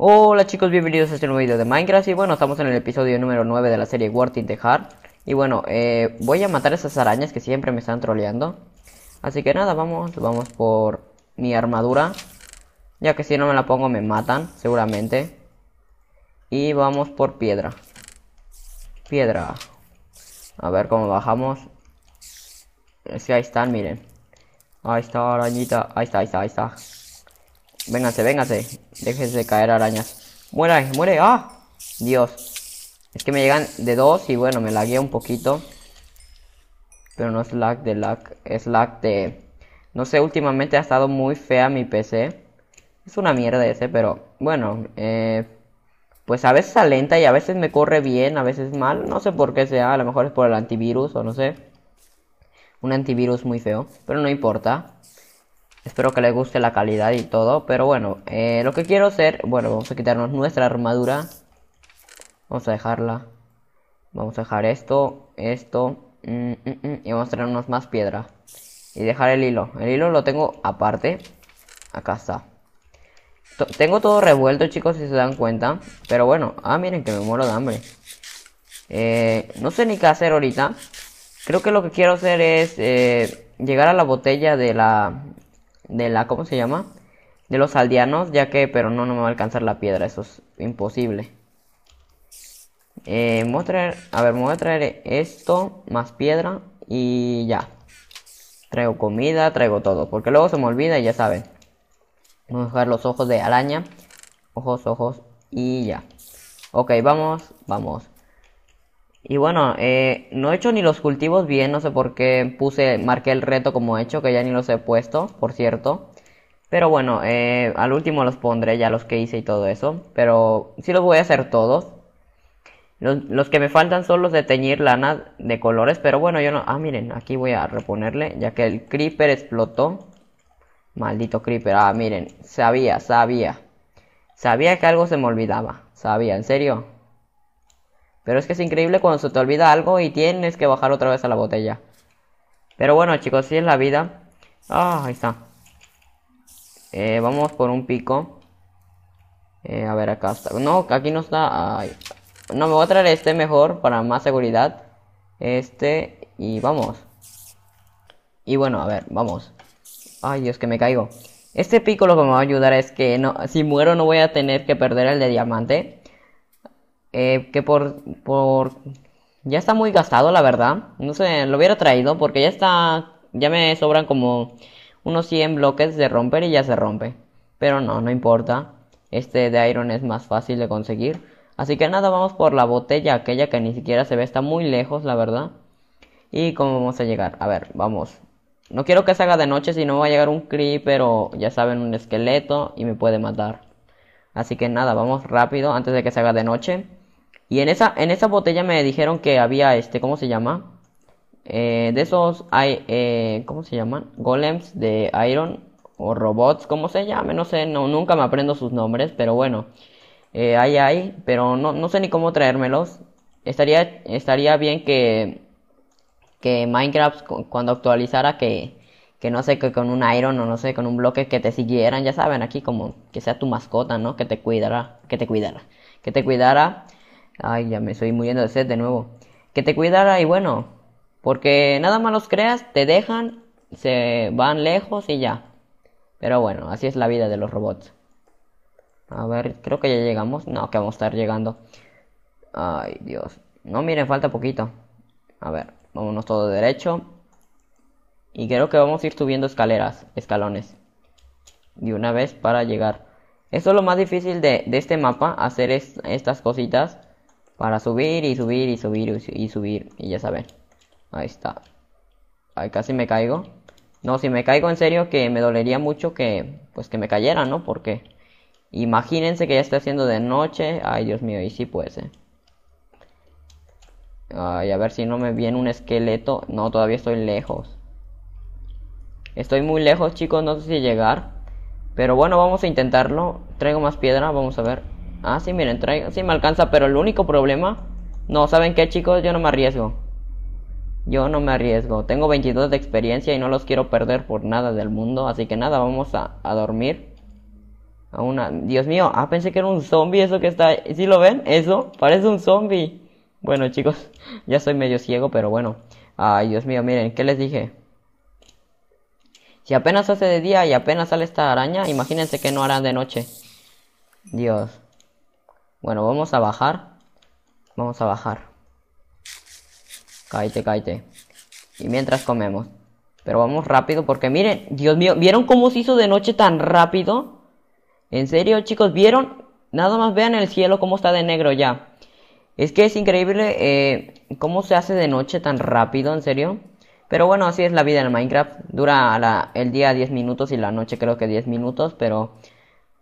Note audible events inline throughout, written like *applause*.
Hola chicos, bienvenidos a este nuevo video de Minecraft Y bueno, estamos en el episodio número 9 de la serie War the Hard Y bueno, eh, voy a matar a esas arañas que siempre me están troleando Así que nada, vamos, vamos por mi armadura Ya que si no me la pongo me matan, seguramente Y vamos por piedra Piedra A ver cómo bajamos Es ahí están, miren Ahí está arañita, ahí está, ahí está, ahí está Véngase, véngase, de caer arañas. Muere, muere. ¡Ah! Dios. Es que me llegan de dos y bueno, me lagué un poquito. Pero no es lag de lag. Es lag de... No sé, últimamente ha estado muy fea mi PC. Es una mierda ese, pero bueno. Eh, pues a veces lenta y a veces me corre bien, a veces mal. No sé por qué sea. A lo mejor es por el antivirus o no sé. Un antivirus muy feo. Pero no importa. Espero que les guste la calidad y todo. Pero bueno, eh, lo que quiero hacer... Bueno, vamos a quitarnos nuestra armadura. Vamos a dejarla. Vamos a dejar esto, esto. Mm, mm, mm, y vamos a traernos más piedra. Y dejar el hilo. El hilo lo tengo aparte. Acá está. tengo todo revuelto, chicos, si se dan cuenta. Pero bueno. Ah, miren que me muero de hambre. Eh, no sé ni qué hacer ahorita. Creo que lo que quiero hacer es eh, llegar a la botella de la, de la, ¿cómo se llama? De los aldeanos, ya que, pero no, no me va a alcanzar la piedra, eso es imposible. Eh, a ver, me voy a traer esto, más piedra y ya. Traigo comida, traigo todo, porque luego se me olvida y ya saben. Vamos a dejar los ojos de araña, ojos, ojos y ya. Ok, vamos, vamos. Y bueno, eh, no he hecho ni los cultivos bien, no sé por qué puse, marqué el reto como he hecho, que ya ni los he puesto, por cierto. Pero bueno, eh, al último los pondré ya los que hice y todo eso. Pero sí los voy a hacer todos. Los, los, que me faltan son los de teñir lana de colores, pero bueno, yo no... Ah, miren, aquí voy a reponerle, ya que el creeper explotó. Maldito creeper, ah, miren, sabía, sabía. Sabía que algo se me olvidaba, sabía, en serio. Pero es que es increíble cuando se te olvida algo y tienes que bajar otra vez a la botella. Pero bueno, chicos, si es la vida. Ah, ahí está. Eh, vamos por un pico. Eh, a ver, acá está. No, aquí no está. No, me voy a traer este mejor para más seguridad. Este. Y vamos. Y bueno, a ver, vamos. Ay, Dios, que me caigo. Este pico lo que me va a ayudar es que no, si muero no voy a tener que perder el de diamante eh, que por, por... Ya está muy gastado, la verdad. No sé, lo hubiera traído porque ya está... Ya me sobran como unos 100 bloques de romper y ya se rompe. Pero no, no importa. Este de Iron es más fácil de conseguir. Así que nada, vamos por la botella aquella que ni siquiera se ve. Está muy lejos, la verdad. ¿Y cómo vamos a llegar? A ver, vamos. No quiero que se haga de noche, si no va a llegar un creeper Pero ya saben, un esqueleto y me puede matar. Así que nada, vamos rápido antes de que se haga de noche. Y en esa, en esa botella me dijeron que había este, ¿cómo se llama? Eh, de esos hay, eh, ¿cómo se llaman? Golems de Iron o robots, ¿cómo se llame? No sé, no, nunca me aprendo sus nombres, pero bueno, eh, hay, hay, pero no, no sé ni cómo traérmelos. Estaría, estaría bien que, que Minecraft cuando actualizara que, que no sé, que con un iron o no sé, con un bloque que te siguieran, ya saben, aquí como que sea tu mascota, ¿no? Que te cuidara, que te cuidara, que te cuidara Ay, ya me estoy muriendo de sed de nuevo. Que te cuidara y bueno, porque nada más los creas, te dejan, se van lejos y ya. Pero bueno, así es la vida de los robots. A ver, creo que ya llegamos. No, que vamos a estar llegando. Ay, Dios. No, miren, falta poquito. A ver, vámonos todo derecho. Y creo que vamos a ir subiendo escaleras, escalones. De una vez para llegar. Eso es lo más difícil de, este mapa, hacer estas cositas. Para subir y subir y subir y subir. Y ya saben. Ahí está. Ahí casi me caigo. No, si me caigo en serio que me dolería mucho que pues que me cayera, ¿no? Porque imagínense que ya está haciendo de noche. Ay, Dios mío, y si puede ser. Ay, a ver si no me viene un esqueleto. No, todavía estoy lejos. Estoy muy lejos, chicos, no sé si llegar. Pero bueno, vamos a intentarlo. Traigo más piedra, vamos a ver. Ah, sí, miren, traigo, sí me alcanza, pero el único problema... No, ¿saben qué, chicos? Yo no me arriesgo. Yo no me arriesgo. Tengo 22 de experiencia y no los quiero perder por nada del mundo. Así que nada, vamos a, dormir. A una... Dios mío, ah, pensé que era un zombie eso que está... ¿Sí lo ven? Eso, parece un zombie. Bueno, chicos, *laughs* ya soy medio ciego, pero bueno. Ay, Dios mío, miren, ¿qué les dije? Si apenas hace de día y apenas sale esta araña, imagínense que no hará de noche. Dios. Bueno, vamos a bajar. Vamos a bajar. Cállate, cállate. Y mientras comemos. Pero vamos rápido porque miren, Dios mío, ¿vieron cómo se hizo de noche tan rápido? En serio, chicos, ¿vieron? Nada más vean el cielo cómo está de negro ya. Es que es increíble eh, cómo se hace de noche tan rápido, en serio. Pero bueno, así es la vida en Minecraft. Dura el día 10 minutos y la noche creo que 10 minutos, pero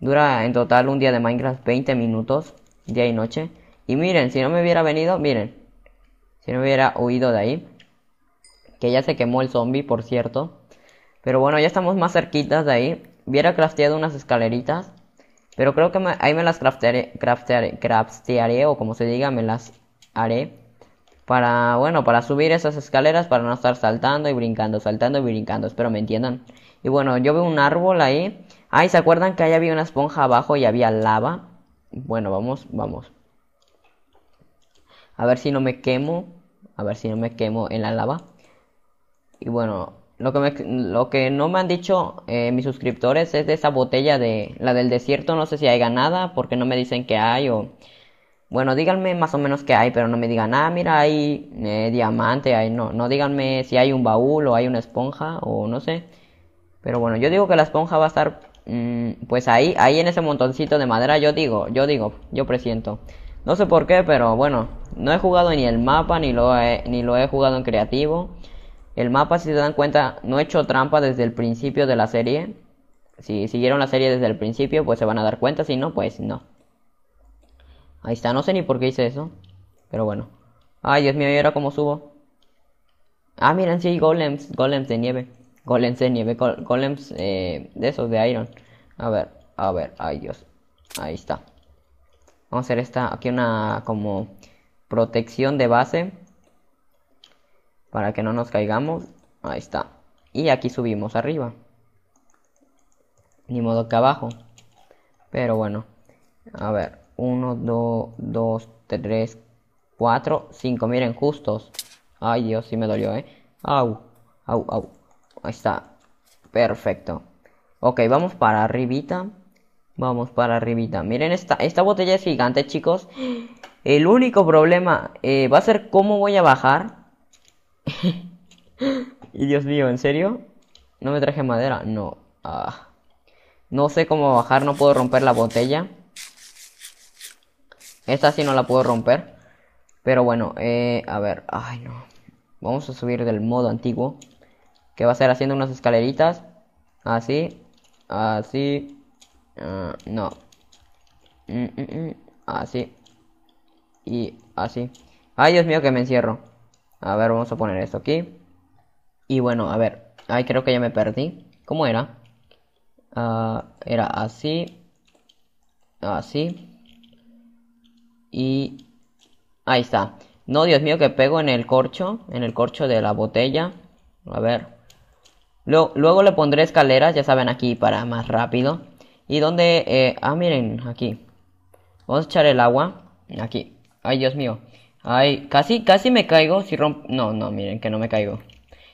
dura en total un día de Minecraft 20 minutos día y noche. Y miren, si no me hubiera venido, miren. Si no hubiera huido de ahí. Que ya se quemó el zombie, por cierto. Pero bueno, ya estamos más cerquitas de ahí. Hubiera crafteado unas escaleritas. Pero creo que ahí me las craftearé, craftearé, craftearé, o como se diga, me las haré. Para, bueno, para subir esas escaleras, para no estar saltando y brincando, saltando y brincando. Espero me entiendan. Y bueno, yo veo un árbol ahí. Ay, ¿se acuerdan que ahí había una esponja abajo y había lava? Bueno, vamos, vamos. A ver si no me quemo. A ver si no me quemo en la lava. Y bueno, lo que, lo que no me han dicho eh, mis suscriptores es de esa botella de la del desierto. No sé si hay ganada porque no me dicen que hay o... Bueno, díganme más o menos que hay, pero no me digan, ah, mira, hay eh, diamante, hay no. No díganme si hay un baúl o hay una esponja o no sé. Pero bueno, yo digo que la esponja va a estar Mm, pues ahí, ahí en ese montoncito de madera yo digo, yo digo, yo presiento. No sé por qué, pero bueno, no he jugado ni el mapa, ni lo he, ni lo he jugado en creativo. El mapa, si se dan cuenta, no he hecho trampa desde el principio de la serie. Si siguieron la serie desde el principio, pues se van a dar cuenta, si no, pues no. Ahí está, no sé ni por qué hice eso, pero bueno. Ay, Dios mío, ¿y ahora cómo subo? Ah, miren, sí, golems, golems de nieve. Golems de nieve, golems eh, de esos de iron. A ver, a ver, ay Dios. Ahí está. Vamos a hacer esta, aquí una como protección de base. Para que no nos caigamos. Ahí está. Y aquí subimos arriba. Ni modo que abajo. Pero bueno. A ver. 1, 2, 2, 3, 4, 5. Miren, justos. Ay Dios, sí me dolió, ¿eh? Au, au, au. Ahí está. Perfecto. Ok, vamos para arribita. Vamos para arribita. Miren, esta, esta botella es gigante, chicos. El único problema eh, va a ser cómo voy a bajar. *laughs* y Dios mío, ¿en serio? ¿No me traje madera? No. Ah. No sé cómo bajar, no puedo romper la botella. Esta sí no la puedo romper. Pero bueno, eh, a ver. Ay, no. Vamos a subir del modo antiguo que va a ser haciendo unas escaleritas. Así. Así. Ah, no. Mm, mm, mm, así. Y así. Ay, Dios mío, que me encierro. A ver, vamos a poner esto aquí. Y bueno, a ver. Ay, creo que ya me perdí. ¿Cómo era? Ah, era así. Así. Y... Ahí está. No, Dios mío, que pego en el corcho. En el corcho de la botella. A ver luego le pondré escaleras, ya saben, aquí para más rápido. Y donde... Eh, ah, miren, aquí. Vamos a echar el agua. Aquí. Ay, Dios mío. Ay, casi, casi me caigo si rompo... No, no, miren que no me caigo.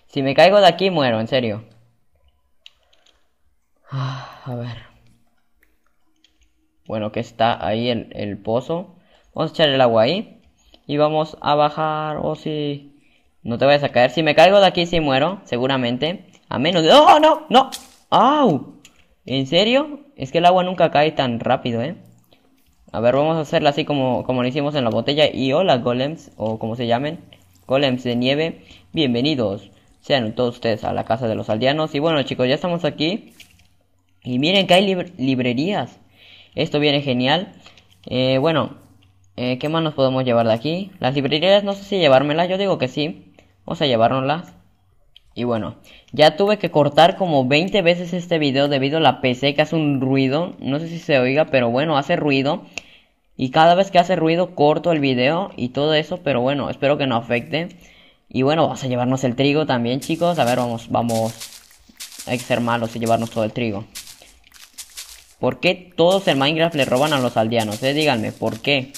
Si me caigo de aquí, muero, en serio. Ah, a ver. Bueno, que está ahí el, el, pozo. Vamos a echar el agua ahí. Y vamos a bajar. O oh, si... No te vayas a caer. Si me caigo de aquí, sí muero, seguramente. A menos de... ¡Oh, no! ¡No! ¡Au! ¿En serio? Es que el agua nunca cae tan rápido, ¿eh? A ver, vamos a hacerla así como, como lo hicimos en la botella. Y hola, golems, o como se llamen. Golems de nieve. Bienvenidos. Sean todos ustedes a la casa de los aldeanos. Y bueno, chicos, ya estamos aquí. Y miren que hay librerías. Esto viene genial. Eh, bueno, eh, ¿qué más nos podemos llevar de aquí? Las librerías, no sé si llevármelas. Yo digo que sí. Vamos a llevárnoslas. Y bueno, ya tuve que cortar como 20 veces este video debido a la PC que hace un ruido. No sé si se oiga, pero bueno, hace ruido. Y cada vez que hace ruido corto el video y todo eso, pero bueno, espero que no afecte. Y bueno, vamos a llevarnos el trigo también, chicos. A ver, vamos, vamos. Hay que ser malos y llevarnos todo el trigo. ¿Por qué todos en Minecraft le roban a los aldeanos? Eh? Díganme, ¿por qué?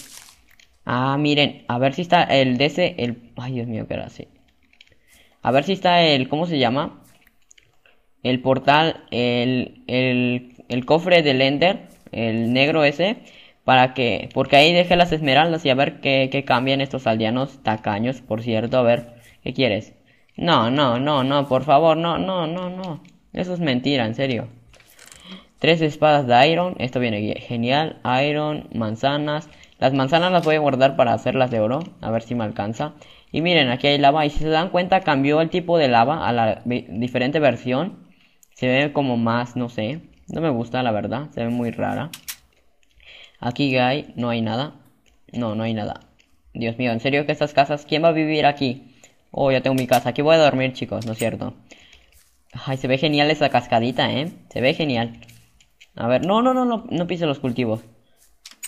Ah, miren, a ver si está el dc el... Ay, Dios mío, que era así. A ver si está el, ¿cómo se llama? El portal, el, el, el cofre del Ender, el negro ese, para que, porque ahí deje las esmeraldas y a ver qué, qué cambian estos aldeanos tacaños, por cierto, a ver, ¿qué quieres? No, no, no, no, por favor, no, no, no, no. Eso es mentira, en serio. Tres espadas de iron, esto viene genial. Iron, manzanas. Las manzanas las voy a guardar para hacerlas de oro, a ver si me alcanza. Y miren, aquí hay lava. Y si se dan cuenta, cambió el tipo de lava a la diferente versión. Se ve como más, no sé. No me gusta, la verdad. Se ve muy rara. Aquí hay, no hay nada. No, no hay nada. Dios mío, en serio que estas casas, ¿quién va a vivir aquí? Oh, ya tengo mi casa. Aquí voy a dormir, chicos, ¿no es cierto? Ay, se ve genial esa cascadita, ¿eh? Se ve genial. A ver, no, no, no, no, no pise los cultivos.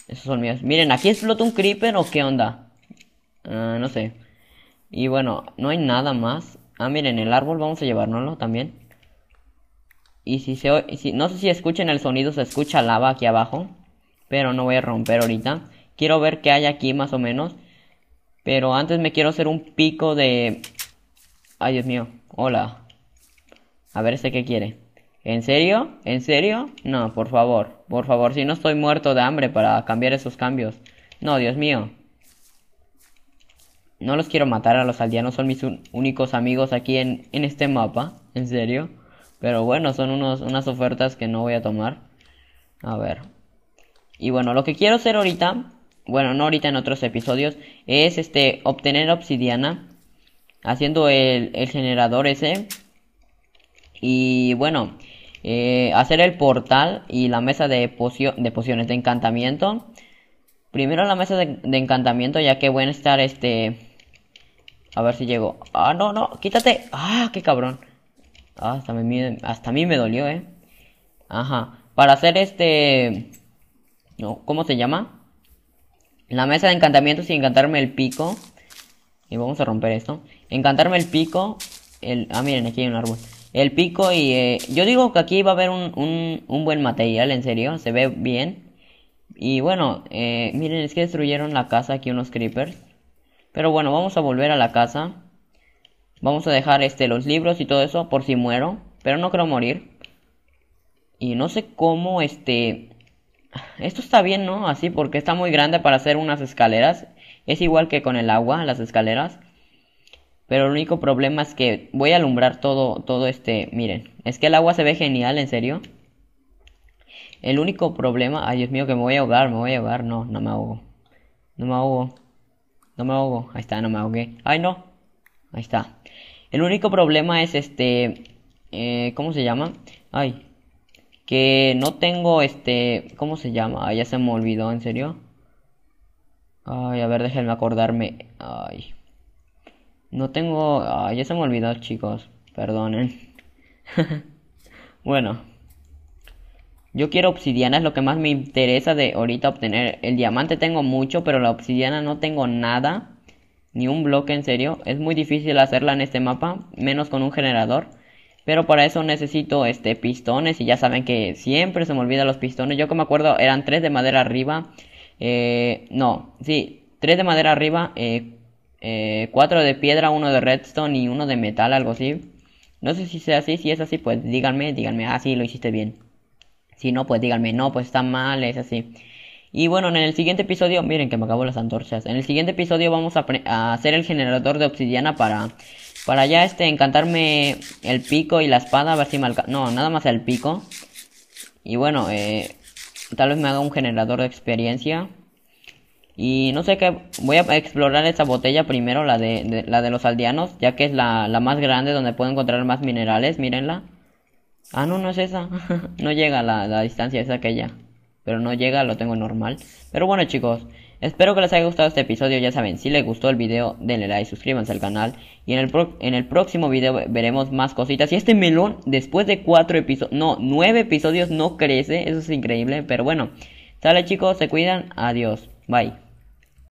Esos son míos. Miren, aquí explota un creeper o qué onda. Ah, no sé. Y bueno, no hay nada más. Ah, miren, el árbol vamos a llevárnoslo también. Y si se si, no sé si escuchen el sonido, se escucha lava aquí abajo. Pero no voy a romper ahorita. Quiero ver qué hay aquí más o menos. Pero antes me quiero hacer un pico de... Ay, Dios mío. Hola. A ver este qué quiere. ¿En serio? ¿En serio? No, por favor. Por favor, si no estoy muerto de hambre para cambiar esos cambios. No, Dios mío. No los quiero matar a los aldeanos, son mis únicos amigos aquí en, este mapa, en serio. Pero bueno, son unas ofertas que no voy a tomar. A ver. Y bueno, lo que quiero hacer ahorita, bueno, no ahorita en otros episodios, es este obtener obsidiana haciendo el, generador ese. Y bueno, eh, hacer el portal y la mesa de, de pociones de encantamiento. Primero la mesa de, de, encantamiento, ya que voy a estar este a ver si llego. Ah, no, no, quítate. Ah, qué cabrón. Ah, hasta, hasta a mí me dolió, eh. Ajá. Para hacer este... No, ¿cómo se llama? La mesa de encantamientos y encantarme el pico. Y vamos a romper esto. Encantarme el pico. El... Ah, miren, aquí hay un árbol. El pico y... Eh, yo digo que aquí va a haber un, un, un buen material, en serio. Se ve bien. Y bueno, eh, miren, es que destruyeron la casa aquí unos creepers. Pero bueno, vamos a volver a la casa. Vamos a dejar este, los libros y todo eso por si muero. Pero no creo morir. Y no sé cómo este... Esto está bien, ¿no? Así porque está muy grande para hacer unas escaleras. Es igual que con el agua, las escaleras. Pero el único problema es que voy a alumbrar todo, todo este... Miren, es que el agua se ve genial, en serio. El único problema... Ay, Dios mío, que me voy a ahogar, me voy a ahogar. No, no me ahogo. No me ahogo. No me ahogo. Ahí está, no me ahogué. Ay, no. Ahí está. El único problema es este... Eh, ¿Cómo se llama? Ay. Que no tengo este... ¿Cómo se llama? Ay, ya se me olvidó, ¿en serio? Ay, a ver, déjenme acordarme. Ay. No tengo... Ay, ya se me olvidó, chicos. Perdonen. *laughs* bueno. Yo quiero obsidiana, es lo que más me interesa de ahorita obtener. El diamante tengo mucho, pero la obsidiana no tengo nada. Ni un bloque, en serio. Es muy difícil hacerla en este mapa, menos con un generador. Pero para eso necesito este pistones y ya saben que siempre se me olvidan los pistones. Yo que me acuerdo eran tres de madera arriba. Eh, no, sí, tres de madera arriba, eh, eh cuatro de piedra, uno de redstone y uno de metal, algo así. No sé si sea así, si es así pues díganme, díganme, ah sí, lo hiciste bien. Si no, pues díganme, no, pues está mal, es así. Y bueno, en el siguiente episodio, miren que me acabo las antorchas. En el siguiente episodio vamos a, hacer el generador de obsidiana para para ya este encantarme el pico y la espada a ver si me alcanza. No, nada más el pico. Y bueno, eh, tal vez me haga un generador de experiencia. Y no sé qué. Voy a explorar esa botella primero, la de, la de los aldeanos, ya que es la, la más grande donde puedo encontrar más minerales. Mírenla. Ah, no, no es esa. *laughs* no llega la, la distancia, es aquella. Pero no llega, lo tengo normal. Pero bueno, chicos. Espero que les haya gustado este episodio, ya saben, si les gustó el video denle like, suscríbanse al canal y en el, en el próximo video veremos más cositas. Y este melón, después de cuatro episodios, no, nueve episodios no crece, eso es increíble, pero bueno, sale chicos, se cuidan, adiós, bye.